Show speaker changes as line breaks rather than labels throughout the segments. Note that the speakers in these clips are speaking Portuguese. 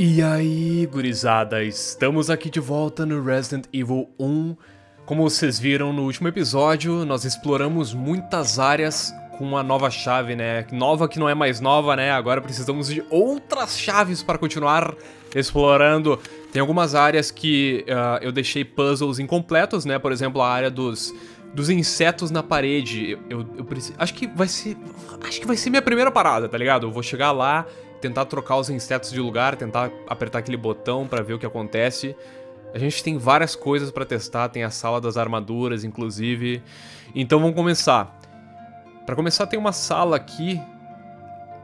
E aí, gurizada, estamos aqui de volta no Resident Evil 1. Como vocês viram no último episódio, nós exploramos muitas áreas com uma nova chave, né? Nova que não é mais nova, né? Agora precisamos de outras chaves para continuar explorando. Tem algumas áreas que uh, eu deixei puzzles incompletos, né? Por exemplo, a área dos dos insetos na parede. Eu, eu, eu, preciso. Acho que vai ser. Acho que vai ser minha primeira parada, tá ligado? Eu vou chegar lá tentar trocar os insetos de lugar, tentar apertar aquele botão para ver o que acontece. A gente tem várias coisas para testar, tem a sala das armaduras, inclusive. Então vamos começar. Para começar tem uma sala aqui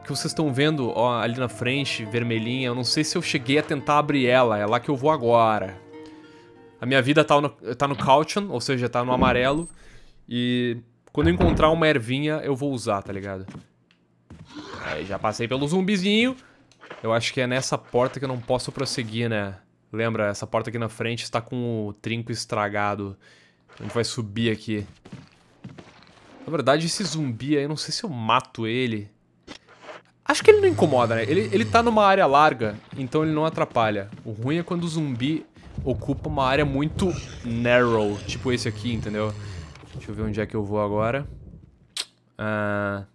que vocês estão vendo ó, ali na frente, vermelhinha. Eu não sei se eu cheguei a tentar abrir ela, é lá que eu vou agora. A minha vida tá no, tá no caution, ou seja, tá no amarelo. E quando eu encontrar uma ervinha, eu vou usar, tá ligado? Aí já passei pelo zumbizinho. Eu acho que é nessa porta que eu não posso prosseguir, né? Lembra, essa porta aqui na frente está com o trinco estragado. A gente vai subir aqui. Na verdade, esse zumbi aí, eu não sei se eu mato ele. Acho que ele não incomoda, né? Ele, ele tá numa área larga, então ele não atrapalha. O ruim é quando o zumbi ocupa uma área muito narrow, tipo esse aqui, entendeu? Deixa eu ver onde é que eu vou agora. Ahn... Uh...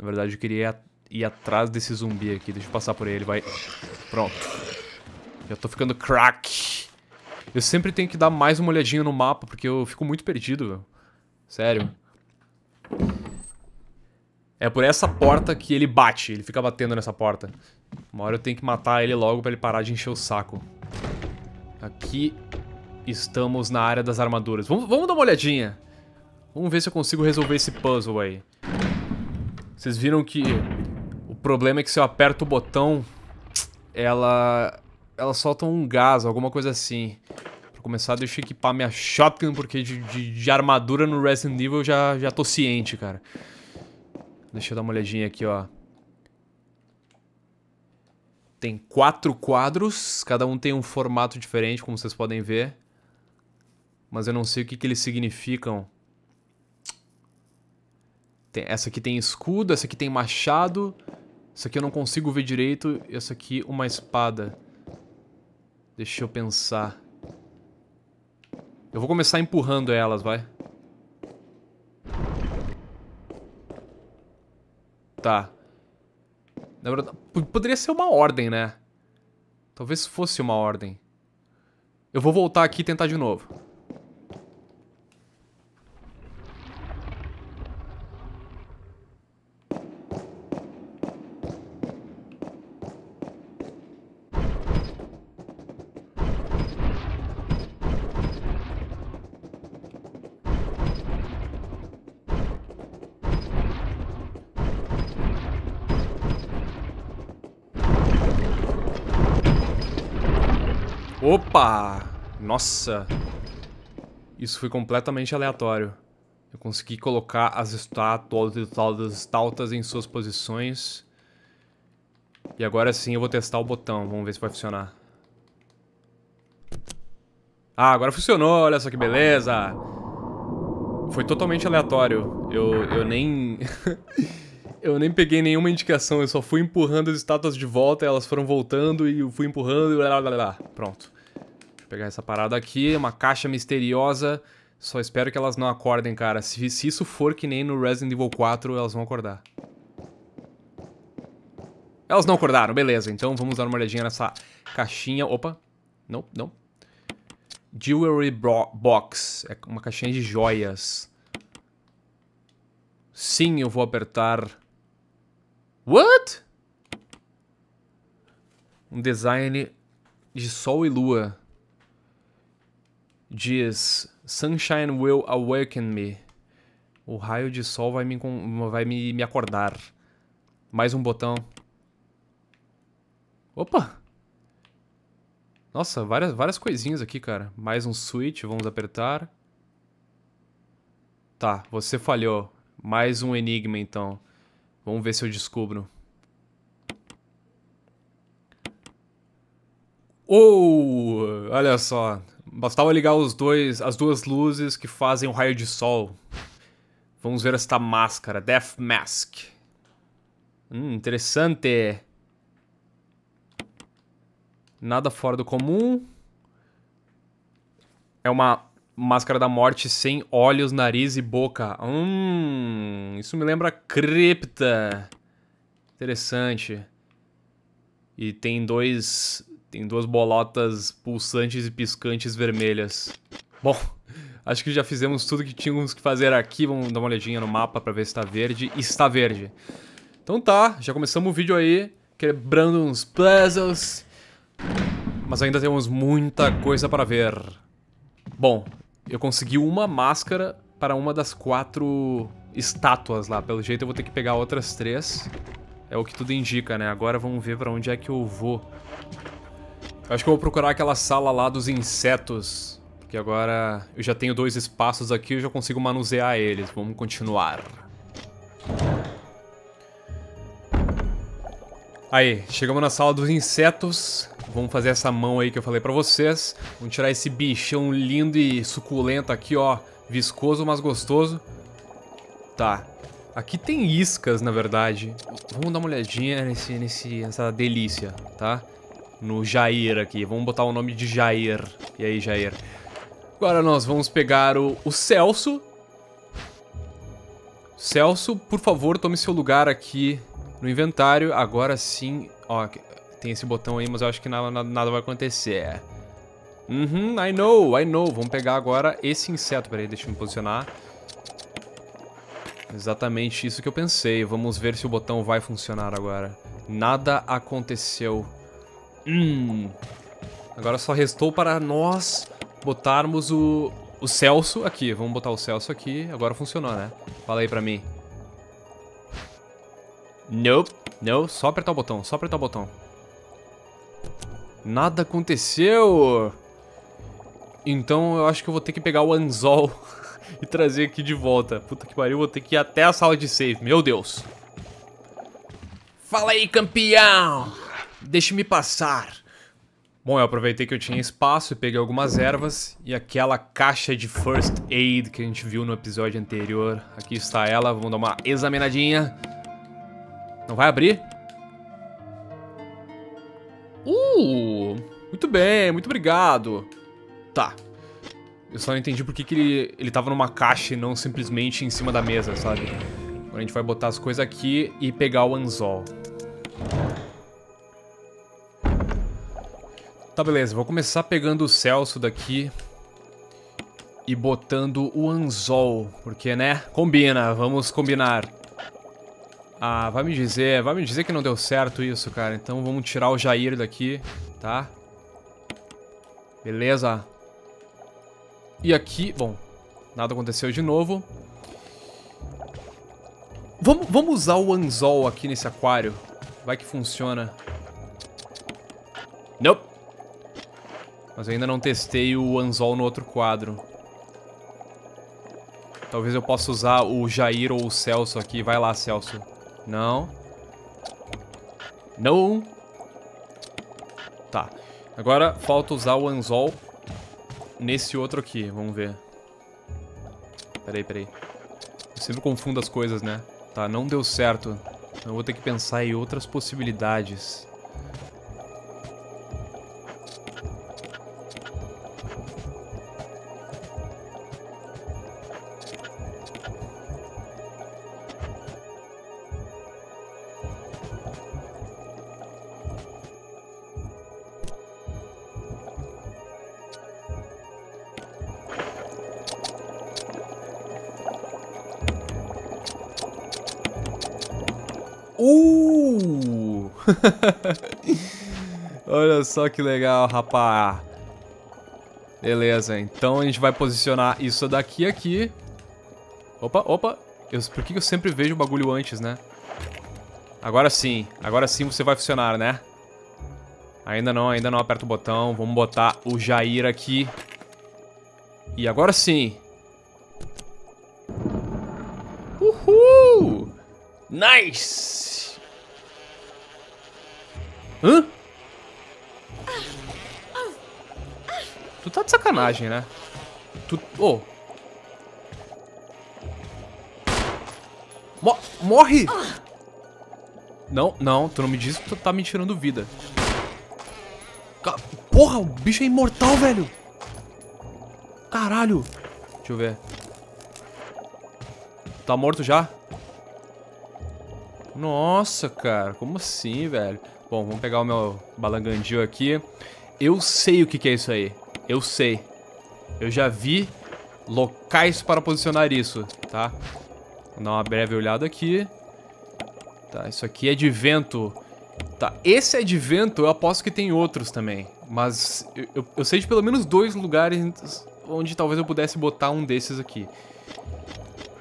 Na verdade, eu queria ir, atrás desse zumbi aqui. Deixa eu passar por ele, vai. Pronto. Já tô ficando crack. Eu sempre tenho que dar mais uma olhadinha no mapa, porque eu fico muito perdido, velho. Sério. É por essa porta que ele bate, ele fica batendo nessa porta. Uma hora eu tenho que matar ele logo pra ele parar de encher o saco. Aqui estamos na área das armaduras. Vamos, vamos dar uma olhadinha. Vamos ver se eu consigo resolver esse puzzle aí. Vocês viram que o problema é que se eu aperto o botão, ela ela solta um gás, alguma coisa assim. Pra começar, deixa eu equipar minha shotgun, porque de, de, de armadura no Resident Evil eu já, já tô ciente, cara. Deixa eu dar uma olhadinha aqui, ó. Tem quatro quadros, cada um tem um formato diferente, como vocês podem ver. Mas eu não sei o que, que eles significam. Tem, essa aqui tem escudo, essa aqui tem machado. essa aqui eu não consigo ver direito. Essa aqui, uma espada. Deixa eu pensar. Eu vou começar empurrando elas, vai. Tá. Na verdade, poderia ser uma ordem, né? Talvez fosse uma ordem. Eu vou voltar aqui e tentar de novo. Opa! Nossa! Isso foi completamente aleatório. Eu consegui colocar as estátuas em suas posições. E agora sim eu vou testar o botão. Vamos ver se vai funcionar. Ah, agora funcionou. Olha só que beleza. Foi totalmente aleatório. Eu, eu nem... eu nem peguei nenhuma indicação. Eu só fui empurrando as estátuas de volta. Elas foram voltando e eu fui empurrando. E Blá, blá, blá. Pronto pegar essa parada aqui, uma caixa misteriosa. Só espero que elas não acordem, cara. Se, se isso for que nem no Resident Evil 4, elas vão acordar. Elas não acordaram, beleza. Então vamos dar uma olhadinha nessa caixinha. Opa. Não, não. Jewelry Box. É uma caixinha de joias. Sim, eu vou apertar... What? Um design de sol e lua diz: Sunshine will awaken me. O raio de sol vai me, vai me, me acordar. Mais um botão. Opa! Nossa, várias, várias coisinhas aqui, cara. Mais um switch, vamos apertar. Tá, você falhou. Mais um enigma, então. Vamos ver se eu descubro. Oh! Olha só, Bastava ligar os dois, as duas luzes que fazem o um raio de sol. Vamos ver esta máscara, Death Mask. Hum, interessante. Nada fora do comum. É uma máscara da morte sem olhos, nariz e boca. Hum, isso me lembra cripta. Interessante. E tem dois tem duas bolotas pulsantes e piscantes vermelhas. Bom, acho que já fizemos tudo que tínhamos que fazer aqui. Vamos dar uma olhadinha no mapa para ver se está verde. Está verde. Então tá, já começamos o vídeo aí, quebrando uns puzzles. Mas ainda temos muita coisa para ver. Bom, eu consegui uma máscara para uma das quatro estátuas lá. Pelo jeito eu vou ter que pegar outras três. É o que tudo indica, né? Agora vamos ver para onde é que eu vou. Acho que eu vou procurar aquela sala lá dos insetos. Porque agora eu já tenho dois espaços aqui eu já consigo manusear eles. Vamos continuar. Aí, chegamos na sala dos insetos. Vamos fazer essa mão aí que eu falei pra vocês. Vamos tirar esse bichão lindo e suculento aqui, ó. Viscoso, mas gostoso. Tá. Aqui tem iscas, na verdade. Vamos dar uma olhadinha nesse, nesse, nessa delícia, tá? Tá no Jair aqui. Vamos botar o nome de Jair. E aí, Jair? Agora nós vamos pegar o, o Celso. Celso, por favor, tome seu lugar aqui no inventário. Agora sim... Ó, tem esse botão aí, mas eu acho que nada, nada, vai acontecer. É. Uhum, I know, I know. Vamos pegar agora esse inseto. Peraí, deixa eu me posicionar. Exatamente isso que eu pensei. Vamos ver se o botão vai funcionar agora. Nada aconteceu. Hum. Agora só restou para nós botarmos o, o Celso aqui. Vamos botar o Celso aqui. Agora funcionou, né? Fala aí pra mim. Nope. Não, só apertar o botão, só apertar o botão. Nada aconteceu. Então eu acho que eu vou ter que pegar o anzol e trazer aqui de volta. Puta que pariu, vou ter que ir até a sala de save. Meu Deus. Fala aí, campeão! Deixe-me passar. Bom, eu aproveitei que eu tinha espaço e peguei algumas ervas e aquela caixa de first aid que a gente viu no episódio anterior. Aqui está ela, vamos dar uma examinadinha. Não vai abrir? Uh, muito bem, muito obrigado. Tá. Eu só não entendi por que, que ele, ele tava numa caixa e não simplesmente em cima da mesa, sabe? Agora a gente vai botar as coisas aqui e pegar o anzol. Tá, beleza. Vou começar pegando o Celso daqui e botando o anzol, porque, né, combina, vamos combinar. Ah, vai me dizer, vai me dizer que não deu certo isso, cara. Então vamos tirar o Jair daqui, tá? Beleza. E aqui, bom, nada aconteceu de novo. Vamos, vamos usar o anzol aqui nesse aquário. Vai que funciona. Nope. Mas eu ainda não testei o anzol no outro quadro. Talvez eu possa usar o Jair ou o Celso aqui. Vai lá, Celso. Não. Não. Tá. Agora falta usar o anzol nesse outro aqui. Vamos ver. Peraí, peraí. Eu sempre confundo as coisas, né? Tá, não deu certo. Então eu vou ter que pensar em outras possibilidades. Olha só que legal, rapá. Beleza, então a gente vai posicionar isso daqui aqui. Opa, opa. Eu, por que eu sempre vejo o bagulho antes, né? Agora sim. Agora sim você vai funcionar, né? Ainda não, ainda não aperta o botão. Vamos botar o Jair aqui. E agora sim. Uhul! Nice! Hã? Tu tá de sacanagem, né? Tu... Ô. Oh. Mo morre! Não, não, tu não me diz que tu tá me tirando vida. Porra, o bicho é imortal, velho! Caralho! Deixa eu ver. Tá morto já? Nossa, cara, como assim, velho? Bom, vamos pegar o meu balangandil aqui. Eu sei o que, que é isso aí. Eu sei. Eu já vi locais para posicionar isso, tá? Vou dar uma breve olhada aqui. Tá, isso aqui é de vento. Tá, esse é de vento, eu aposto que tem outros também. Mas eu, eu, eu sei de pelo menos dois lugares onde talvez eu pudesse botar um desses aqui.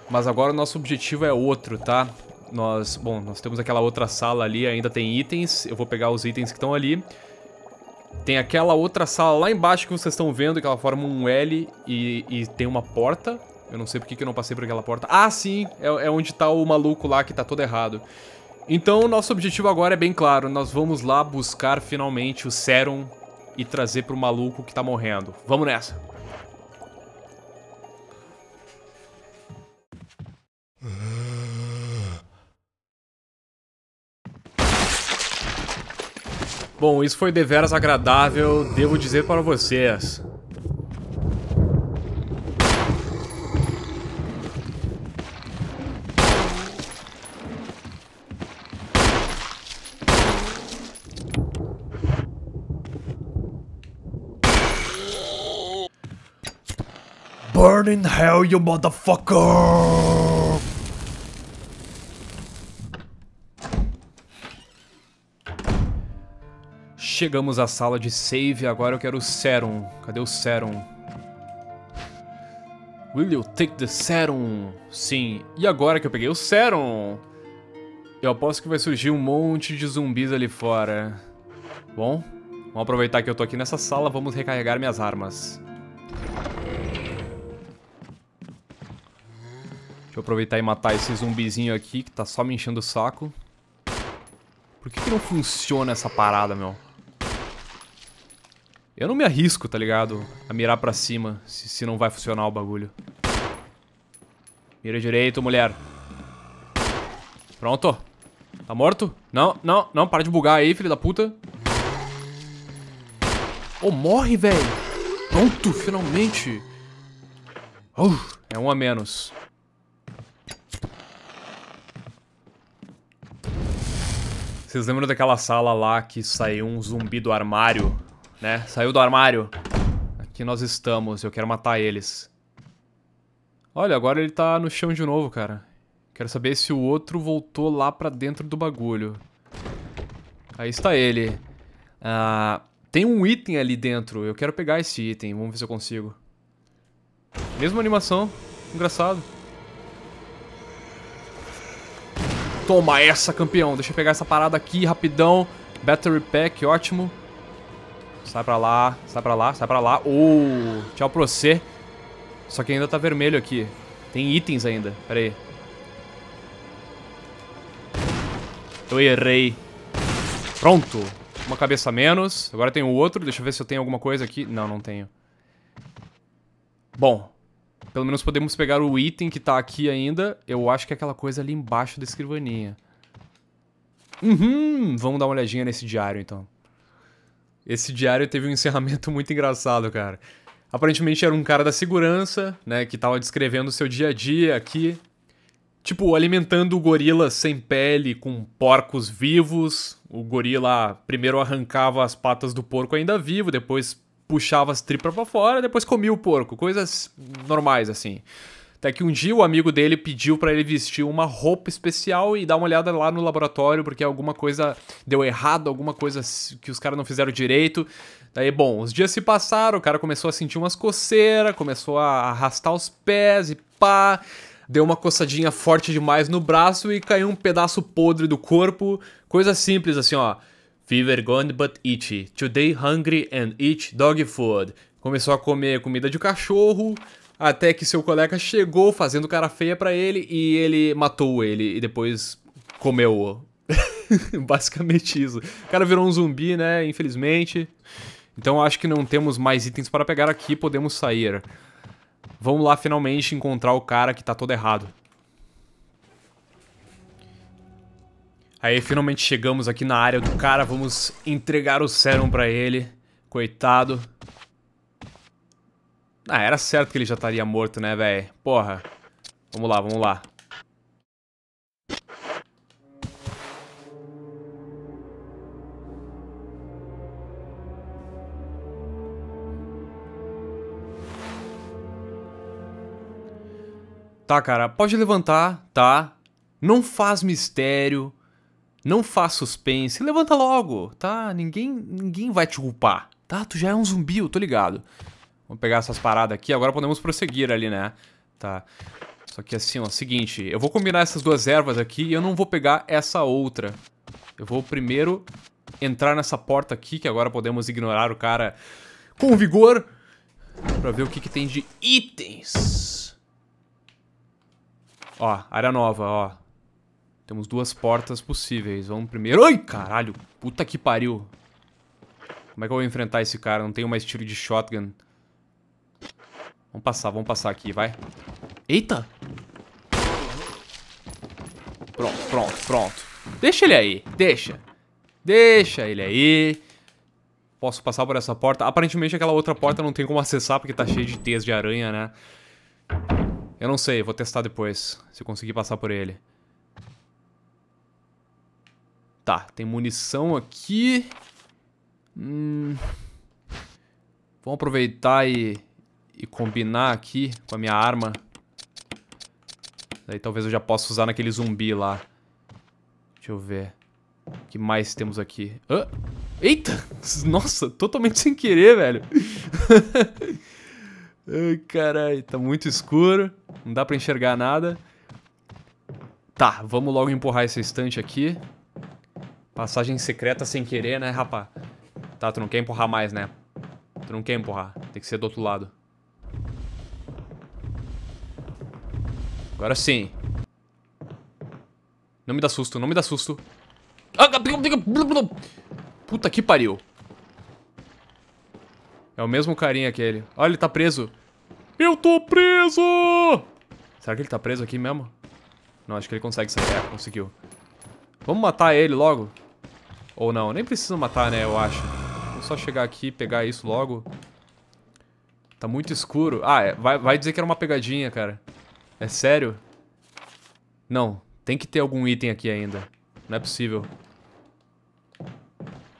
Mas agora o nosso objetivo é outro, tá? nós, bom, nós temos aquela outra sala ali, ainda tem itens. Eu vou pegar os itens que estão ali. Tem aquela outra sala lá embaixo que vocês estão vendo, que ela forma um L e, e tem uma porta. Eu não sei porque que eu não passei por aquela porta. Ah, sim! É, é onde tá o maluco lá que tá todo errado. Então, nosso objetivo agora é bem claro. Nós vamos lá buscar finalmente o Serum e trazer pro maluco que tá morrendo. Vamos nessa! Bom, isso foi deveras agradável, devo dizer para vocês. Burn in hell, you motherfucker! Chegamos à sala de save, agora eu quero o Serum. Cadê o Serum? Will you take the Serum? Sim, e agora que eu peguei o Serum? Eu aposto que vai surgir um monte de zumbis ali fora. Bom, vamos aproveitar que eu tô aqui nessa sala, vamos recarregar minhas armas. Deixa eu aproveitar e matar esse zumbizinho aqui que tá só me enchendo o saco. Por que, que não funciona essa parada, meu? Eu não me arrisco, tá ligado? A mirar pra cima, se, se não vai funcionar o bagulho. Mira direito, mulher. Pronto. Tá morto? Não, não, não. Para de bugar aí, filho da puta. Oh, morre, velho. Pronto, finalmente. Oh, é um a menos. Vocês lembram daquela sala lá que saiu um zumbi do armário? né? Saiu do armário. Aqui nós estamos, eu quero matar eles. Olha, agora ele tá no chão de novo, cara. Quero saber se o outro voltou lá pra dentro do bagulho. Aí está ele. Ah, tem um item ali dentro. Eu quero pegar esse item. Vamos ver se eu consigo. Mesma animação. Engraçado. Toma essa, campeão. Deixa eu pegar essa parada aqui rapidão. Battery Pack, ótimo. Sai pra lá, sai pra lá, sai pra lá. Oh, tchau pra você. Só que ainda tá vermelho aqui. Tem itens ainda. Pera aí. Eu errei. Pronto. Uma cabeça menos. Agora tem o outro. Deixa eu ver se eu tenho alguma coisa aqui. Não, não tenho. Bom. Pelo menos podemos pegar o item que tá aqui ainda. Eu acho que é aquela coisa ali embaixo da escrivaninha. Uhum. Vamos dar uma olhadinha nesse diário, então. Esse diário teve um encerramento muito engraçado, cara. Aparentemente era um cara da segurança, né, que tava descrevendo o seu dia a dia aqui. Tipo, alimentando o gorila sem pele, com porcos vivos. O gorila primeiro arrancava as patas do porco ainda vivo, depois puxava as tripas para fora, depois comia o porco. Coisas normais, assim. Até que um dia o amigo dele pediu para ele vestir uma roupa especial e dar uma olhada lá no laboratório, porque alguma coisa deu errado, alguma coisa que os caras não fizeram direito. Daí, bom, os dias se passaram, o cara começou a sentir umas coceiras, começou a arrastar os pés e pá. Deu uma coçadinha forte demais no braço e caiu um pedaço podre do corpo. Coisa simples assim, ó. Fever gone but itchy. Today hungry and eat dog food. Começou a comer comida de cachorro, até que seu colega chegou fazendo cara feia para ele e ele matou ele e depois comeu-o. Basicamente isso. O cara virou um zumbi, né? Infelizmente. Então acho que não temos mais itens para pegar aqui, podemos sair. Vamos lá finalmente encontrar o cara que tá todo errado. Aí finalmente chegamos aqui na área do cara, vamos entregar o sérum para ele. Coitado. Ah, era certo que ele já estaria morto, né, velho? Porra. Vamos lá, vamos lá. Tá, cara, pode levantar, tá? Não faz mistério, não faz suspense, levanta logo, tá? Ninguém, ninguém vai te culpar, tá? Tu já é um zumbi, eu tô ligado. Vamos pegar essas paradas aqui. Agora podemos prosseguir ali, né? Tá. Só que assim, ó, seguinte, eu vou combinar essas duas ervas aqui e eu não vou pegar essa outra. Eu vou primeiro entrar nessa porta aqui, que agora podemos ignorar o cara com vigor, pra ver o que, que tem de itens. Ó, área nova, ó. Temos duas portas possíveis. Vamos primeiro... Ai, caralho! Puta que pariu! Como é que eu vou enfrentar esse cara? Não tenho mais tiro de shotgun. Vamos passar, vamos passar aqui, vai. Eita! Pronto, pronto, pronto. Deixa ele aí, deixa. Deixa ele aí. Posso passar por essa porta? Aparentemente aquela outra porta não tem como acessar porque tá cheio de teias de aranha, né? Eu não sei, vou testar depois, se eu conseguir passar por ele. Tá, tem munição aqui. Hum... Vamos aproveitar e e combinar aqui com a minha arma. Daí talvez eu já possa usar naquele zumbi lá. Deixa eu ver. O que mais temos aqui? Ah! Eita! Nossa, totalmente sem querer, velho. Ai, caralho, tá muito escuro. Não dá pra enxergar nada. Tá, vamos logo empurrar essa estante aqui. Passagem secreta sem querer, né, rapá? Tá, tu não quer empurrar mais, né? Tu não quer empurrar. Tem que ser do outro lado. Agora sim. Não me dá susto, não me dá susto. Ah, ah, ah, Puta que pariu. É o mesmo carinha aquele. Olha, ele tá preso. Eu tô preso! Será que ele tá preso aqui mesmo? Não, acho que ele consegue sair. É, conseguiu. Vamos matar ele logo? Ou não? Nem precisa matar, né? Eu acho. Vou só chegar aqui e pegar isso logo. Tá muito escuro. Ah, é, vai, vai dizer que era uma pegadinha, cara. É sério? Não, tem que ter algum item aqui ainda. Não é possível.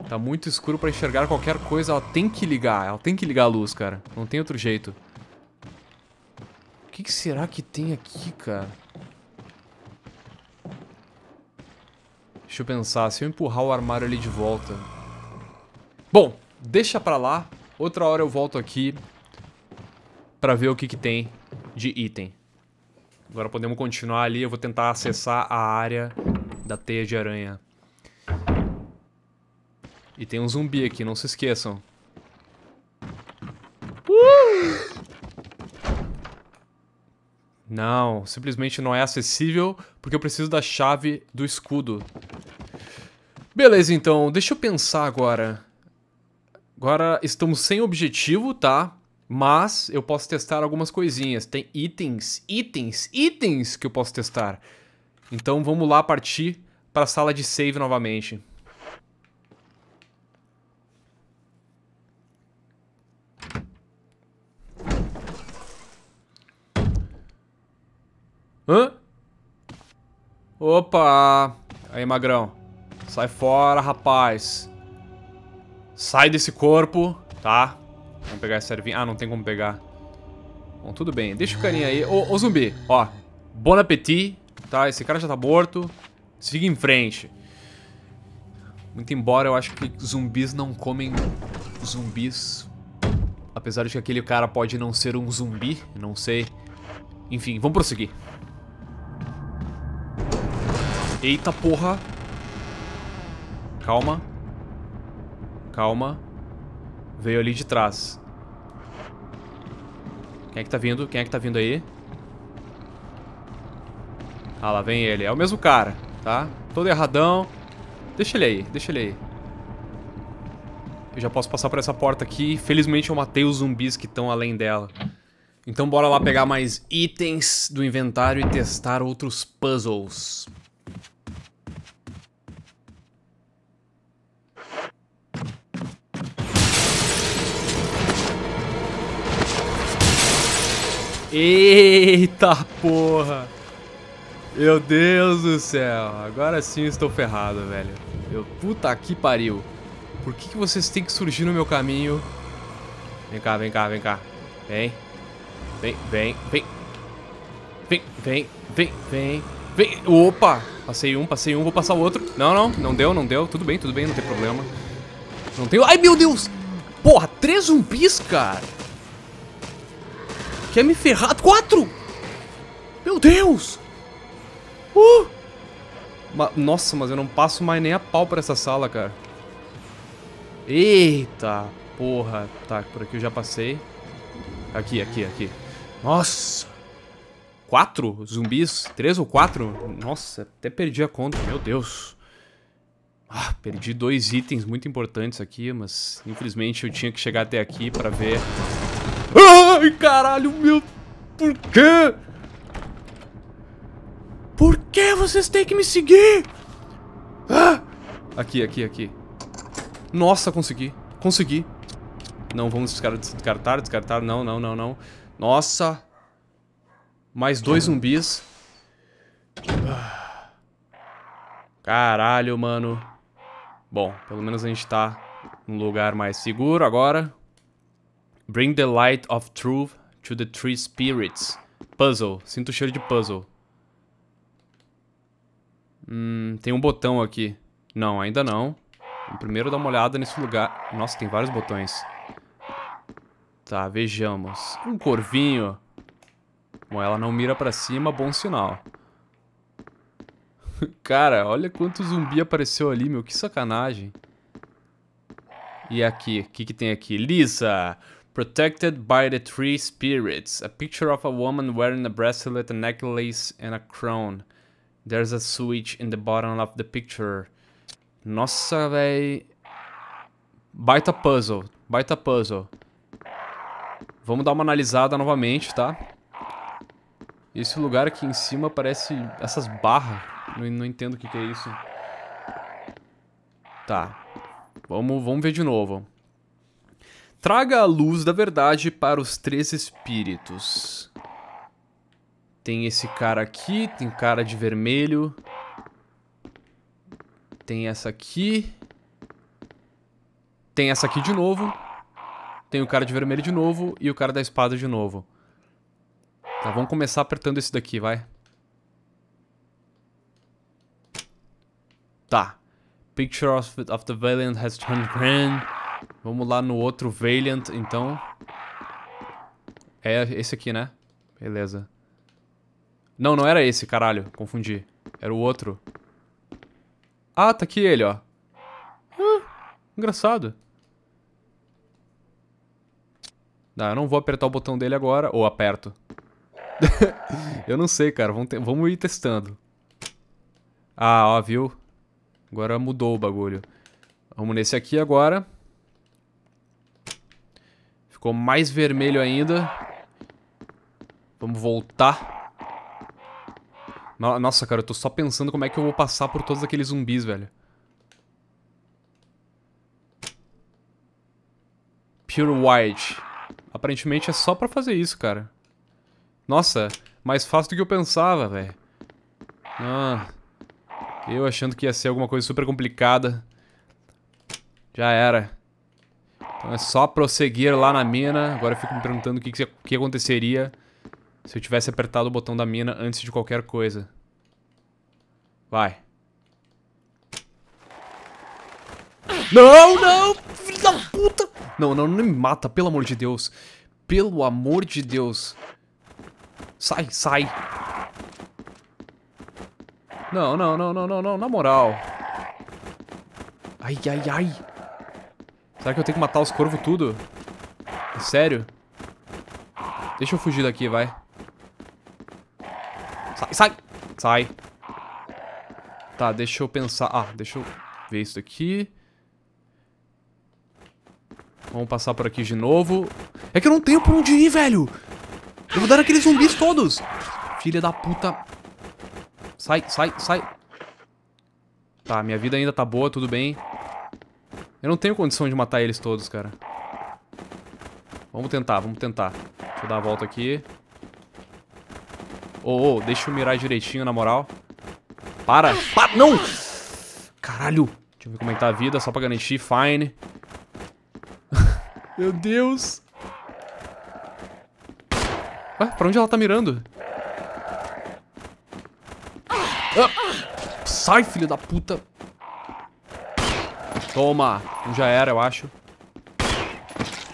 Tá muito escuro pra enxergar qualquer coisa. Ela tem que ligar. Ela tem que ligar a luz, cara. Não tem outro jeito. O que, que será que tem aqui, cara? Deixa eu pensar. Se eu empurrar o armário ali de volta... Bom, deixa pra lá. Outra hora eu volto aqui pra ver o que, que tem de item. Agora podemos continuar ali. Eu vou tentar acessar a área da teia de aranha. E tem um zumbi aqui, não se esqueçam. Uh! Não, simplesmente não é acessível porque eu preciso da chave do escudo. Beleza, então. Deixa eu pensar agora. Agora estamos sem objetivo, tá? Mas eu posso testar algumas coisinhas. Tem itens, itens, itens que eu posso testar. Então vamos lá partir para a sala de save novamente. Hã? Opa! Aí, magrão. Sai fora, rapaz. Sai desse corpo, tá? Vamos pegar essa ervinha. Ah, não tem como pegar. Bom, tudo bem. Deixa o carinha aí. Ô, ô zumbi, ó. Bon appétit. tá? Esse cara já tá morto. Se fica em frente. Muito embora eu acho que zumbis não comem zumbis. Apesar de que aquele cara pode não ser um zumbi, não sei. Enfim, vamos prosseguir. Eita porra. Calma. Calma. Veio ali de trás. Quem é que tá vindo? Quem é que tá vindo aí? Ah, lá vem ele. É o mesmo cara, tá? Todo erradão. Deixa ele aí, deixa ele aí. Eu já posso passar por essa porta aqui. Felizmente eu matei os zumbis que estão além dela. Então bora lá pegar mais itens do inventário e testar outros puzzles. Eita porra! Meu Deus do céu, agora sim estou ferrado, velho. Eu, puta que pariu. Por que, que vocês têm que surgir no meu caminho? Vem cá, vem cá, vem cá. Vem. Vem, vem, vem. Vem, vem, vem, vem. Vem. Opa! Passei um, passei um, vou passar o outro. Não, não, não deu, não deu. Tudo bem, tudo bem, não tem problema. Não tem. Ai, meu Deus! Porra, três zumbis, cara! Quer me ferrar? Quatro! Meu Deus! Uh! Ma Nossa, mas eu não passo mais nem a pau pra essa sala, cara. Eita, porra. Tá, por aqui eu já passei. Aqui, aqui, aqui. Nossa! Quatro zumbis? Três ou quatro? Nossa, até perdi a conta, meu Deus. Ah, perdi dois itens muito importantes aqui, mas infelizmente eu tinha que chegar até aqui pra ver Ai, caralho, meu... Por quê? Por que vocês têm que me seguir? Ah! Aqui, aqui, aqui. Nossa, consegui. Consegui. Não, vamos descartar, descartar. Não, não, não, não. Nossa. Mais dois zumbis. Caralho, mano. Bom, pelo menos a gente tá num lugar mais seguro agora. Bring the light of truth to the three spirits. Puzzle. Sinto o cheiro de puzzle. Hum, tem um botão aqui. Não, ainda não. Vamos primeiro dar uma olhada nesse lugar. Nossa, tem vários botões. Tá, vejamos. Um corvinho. Bom, ela não mira pra cima, bom sinal. Cara, olha quanto zumbi apareceu ali, meu. Que sacanagem. E aqui? O que, que tem aqui? Lisa! Protected by the Three Spirits. A picture of a woman wearing a bracelet, a necklace and a crown. There's a switch in the bottom of the picture. Nossa, véi. Baita puzzle. Baita puzzle. Vamos dar uma analisada novamente, tá? Esse lugar aqui em cima parece essas barras. Não, não entendo o que, que é isso. Tá. Vamos, vamos ver de novo. Traga a luz da verdade para os três espíritos. Tem esse cara aqui, tem cara de vermelho. Tem essa aqui. Tem essa aqui de novo. Tem o cara de vermelho de novo e o cara da espada de novo. Tá, vamos começar apertando esse daqui, vai. Tá. Picture of, the Valiant has turned grand. Vamos lá no outro Valiant, então. É esse aqui, né? Beleza. Não, não era esse, caralho. Confundi. Era o outro. Ah, tá aqui ele, ó. Ah, engraçado. Não, eu não vou apertar o botão dele agora. Ou aperto. eu não sei, cara. Vamos, te... Vamos ir testando. Ah, ó, viu? Agora mudou o bagulho. Vamos nesse aqui agora. Ficou mais vermelho ainda. Vamos voltar. Nossa, cara, eu tô só pensando como é que eu vou passar por todos aqueles zumbis, velho. Pure White. Aparentemente é só pra fazer isso, cara. Nossa, mais fácil do que eu pensava, velho. Ah, eu achando que ia ser alguma coisa super complicada. Já era. Então é só prosseguir lá na mina. Agora eu fico me perguntando o que, que, que aconteceria se eu tivesse apertado o botão da mina antes de qualquer coisa. Vai. Não, não, filho da puta. Não, não, não me mata, pelo amor de Deus. Pelo amor de Deus. Sai, sai. Não, não, não, não, não, não, na moral. Ai, ai, ai. Será que eu tenho que matar os corvos tudo? É sério? Deixa eu fugir daqui, vai. Sai, sai! Sai. Tá, deixa eu pensar. Ah, deixa eu ver isso daqui. Vamos passar por aqui de novo. É que eu não tenho por onde ir, velho! Eu vou dar aqueles zumbis todos! Filha da puta. Sai, sai, sai. Tá, minha vida ainda tá boa, tudo bem. Eu não tenho condição de matar eles todos, cara. Vamos tentar, vamos tentar. Deixa eu dar a volta aqui. oh, oh, deixa eu mirar direitinho, na moral. Para! Para! Não! Caralho! Deixa eu ver como é que tá a vida, só pra garantir. Fine. Meu Deus! Ué, ah, pra onde ela tá mirando? Ah, sai, filho da puta! Toma. já era, eu acho.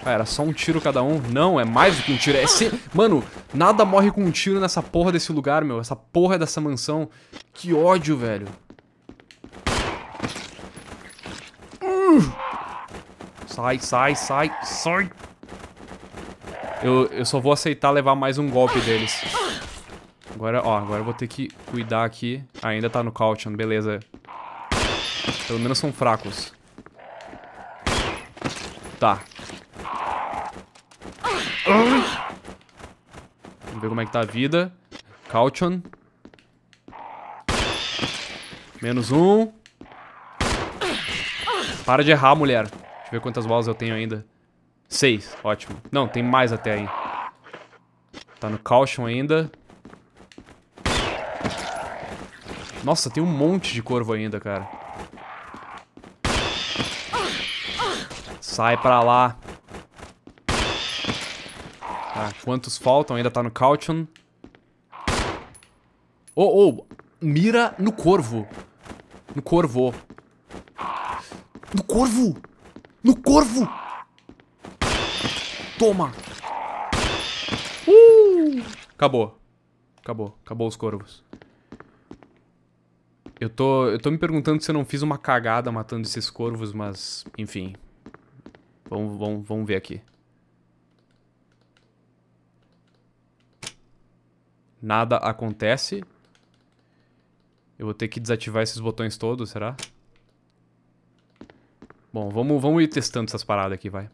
Ah, era só um tiro cada um. Não, é mais do que um tiro. É se... Mano, nada morre com um tiro nessa porra desse lugar, meu. Essa porra dessa mansão. Que ódio, velho. Hum. Sai, sai, sai, sai. Eu, eu só vou aceitar levar mais um golpe deles. Agora, ó, agora eu vou ter que cuidar aqui. Ah, ainda tá no caution, beleza. Pelo menos são fracos. Tá. Vamos ver como é que tá a vida. Caution. Menos um. Para de errar, mulher. Deixa eu ver quantas balas eu tenho ainda. Seis. Ótimo. Não, tem mais até aí. Tá no caution ainda. Nossa, tem um monte de corvo ainda, cara. Sai pra lá. Tá, quantos faltam? Ainda tá no Caution. Oh, oh! Mira no corvo. No corvo. No corvo! No corvo! Toma! Uh! Acabou. Acabou. Acabou os corvos. Eu tô, eu tô me perguntando se eu não fiz uma cagada matando esses corvos, mas... Enfim, Vamos, vamos, vamos ver aqui. Nada acontece. Eu vou ter que desativar esses botões todos, será? Bom, vamos, vamos ir testando essas paradas aqui, vai.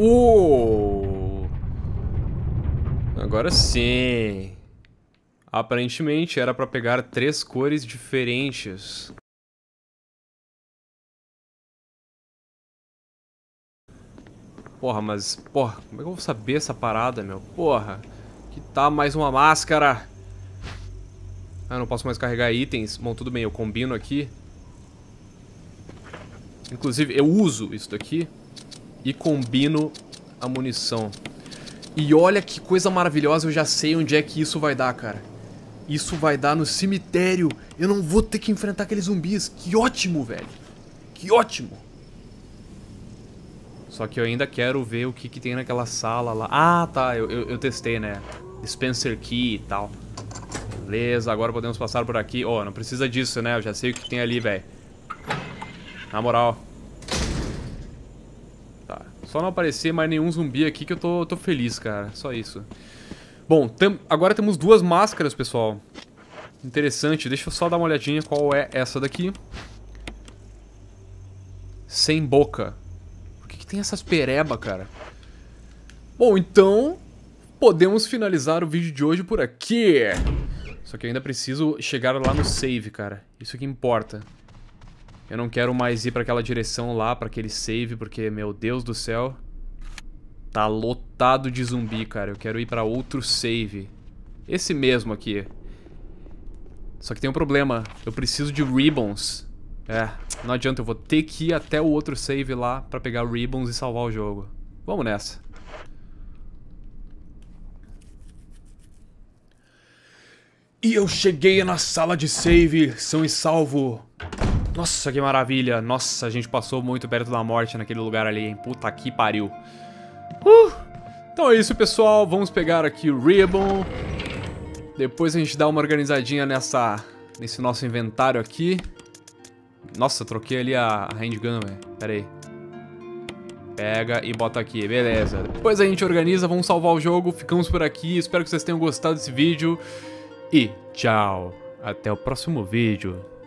Uh! Agora sim. Aparentemente era para pegar três cores diferentes. Porra, mas... Porra, como é que eu vou saber essa parada, meu? Porra, que tá mais uma máscara. Ah, não posso mais carregar itens. Bom, tudo bem, eu combino aqui. Inclusive, eu uso isso daqui e combino a munição. E olha que coisa maravilhosa, eu já sei onde é que isso vai dar, cara. Isso vai dar no cemitério. Eu não vou ter que enfrentar aqueles zumbis. Que ótimo, velho. Que ótimo. Só que eu ainda quero ver o que, que tem naquela sala lá. Ah, tá. Eu, eu, eu testei, né? Spencer Key e tal. Beleza, agora podemos passar por aqui. Ó, oh, não precisa disso, né? Eu já sei o que tem ali, velho. Na moral. Só não aparecer mais nenhum zumbi aqui que eu tô, tô feliz, cara. Só isso. Bom, tam agora temos duas máscaras, pessoal. Interessante. Deixa eu só dar uma olhadinha qual é essa daqui. Sem boca. Por que, que tem essas pereba, cara? Bom, então... Podemos finalizar o vídeo de hoje por aqui. Só que eu ainda preciso chegar lá no save, cara. Isso que importa. Eu não quero mais ir para aquela direção lá, para aquele save, porque, meu Deus do céu... Tá lotado de zumbi, cara. Eu quero ir para outro save. Esse mesmo aqui. Só que tem um problema. Eu preciso de ribbons. É, não adianta. Eu vou ter que ir até o outro save lá para pegar ribbons e salvar o jogo. Vamos nessa. E eu cheguei na sala de save, são e salvo. Nossa, que maravilha. Nossa, a gente passou muito perto da morte naquele lugar ali, hein? Puta que pariu. Uh! Então é isso, pessoal. Vamos pegar aqui o Ribbon. Depois a gente dá uma organizadinha nessa, nesse nosso inventário aqui. Nossa, troquei ali a handgun, velho. Pera aí. Pega e bota aqui, beleza. Depois a gente organiza, vamos salvar o jogo. Ficamos por aqui. Espero que vocês tenham gostado desse vídeo. E tchau. Até o próximo vídeo.